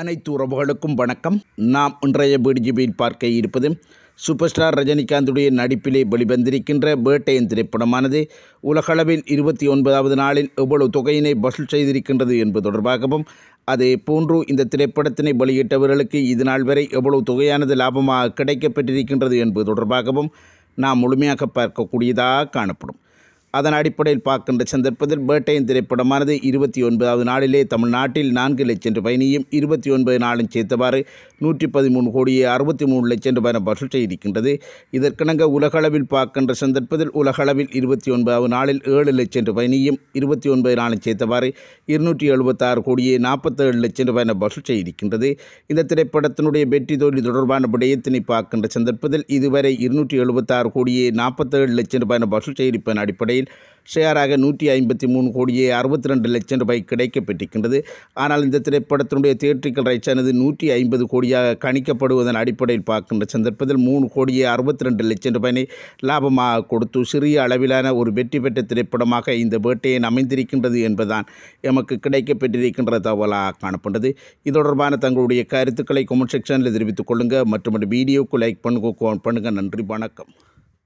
அனைத்து உறவுகளுக்கும் வணக்கம் நாம் இன்றைய பிடிஜிபியில் பார்க்க இருப்பது சூப்பர் ஸ்டார் ரஜினிகாந்துடைய நடிப்பிலே வெளிவந்திருக்கின்ற பேட்டையன் திரைப்படமானது உலகளவில் இருபத்தி ஒன்பதாவது நாளில் எவ்வளவு தொகையினை வசூல் செய்திருக்கின்றது என்பது தொடர்பாகவும் அதே போன்று இந்த திரைப்படத்தினை வெளியிட்டவர்களுக்கு இது நாள் வரை எவ்வளவு தொகையானது லாபமாக கிடைக்கப்பெற்றிருக்கின்றது என்பது தொடர்பாகவும் நாம் முழுமையாக பார்க்கக்கூடியதாக காணப்படும் அதன் அடிப்படையில் பார்க்கின்ற சந்தர்ப்பத்தில் பேட்டையின் திரைப்படமானது இருபத்தி ஒன்பதாவது நாளிலே தமிழ்நாட்டில் நான்கு லட்சம் பயணியும் இருபத்தி ஒன்பது நாளும் சேர்த்தவாறு நூற்றி பதிமூணு கோடியே அறுபத்தி மூணு லட்சம் ரூபாய் வசூல் செய்திருக்கின்றது இதற்கிணங்க உலகளவில் பார்க்கின்ற சந்தர்ப்பத்தில் உலகளவில் இருபத்தி ஒன்பதாவது நாளில் ஏழு லட்சம் பயணியும் இருபத்தி ஒன்பது நாளும் சேர்த்தவாறு இருநூற்றி எழுபத்தாறு கோடியே நாற்பத்தேழு லட்சம் ரூபாய் வசூல் செய்திருக்கின்றது இந்த திரைப்படத்தினுடைய வெற்றி தோல்வி தொடர்பான விடயத்தினை பார்க்கின்ற சந்தர்ப்பத்தில் இதுவரை இருநூற்றி எழுபத்தாறு கோடியே நாற்பத்தேழு லட்சம் ரூபாய் வசூல் செய்திருப்பதன் அடிப்படையில் நிலையில் ஷேராக நூற்றி ஐம்பத்தி மூணு கோடியே அறுபத்தி ரெண்டு லட்சம் ரூபாய் கிடைக்கப்பட்டிருக்கின்றது ஆனால் இந்த திரைப்படத்தினுடைய தியேட்டரிக்கல் ரைட்ஸ் ஆனது நூற்றி ஐம்பது கோடியாக கணிக்கப்படுவதன் அடிப்படையில் பார்க்கின்ற சந்தர்ப்பத்தில் மூணு கோடியே அறுபத்தி ரெண்டு லட்சம் ரூபாயினை லாபமாக கொடுத்து சிறிய அளவிலான ஒரு வெற்றி பெற்ற திரைப்படமாக இந்த வேட்டையன் அமைந்திருக்கின்றது என்பதுதான் எமக்கு கிடைக்கப்பெற்றிருக்கின்ற தகவலாக காணப்பட்டது இது தொடர்பான தங்களுடைய கருத்துக்களை கொமெண்ட் செக்ஷனில் தெரிவித்துக் கொள்ளுங்கள் மற்றும் வீடியோவுக்கு லைக் பண்ணுங்க பண்ணுங்கள் நன்றி வணக்கம்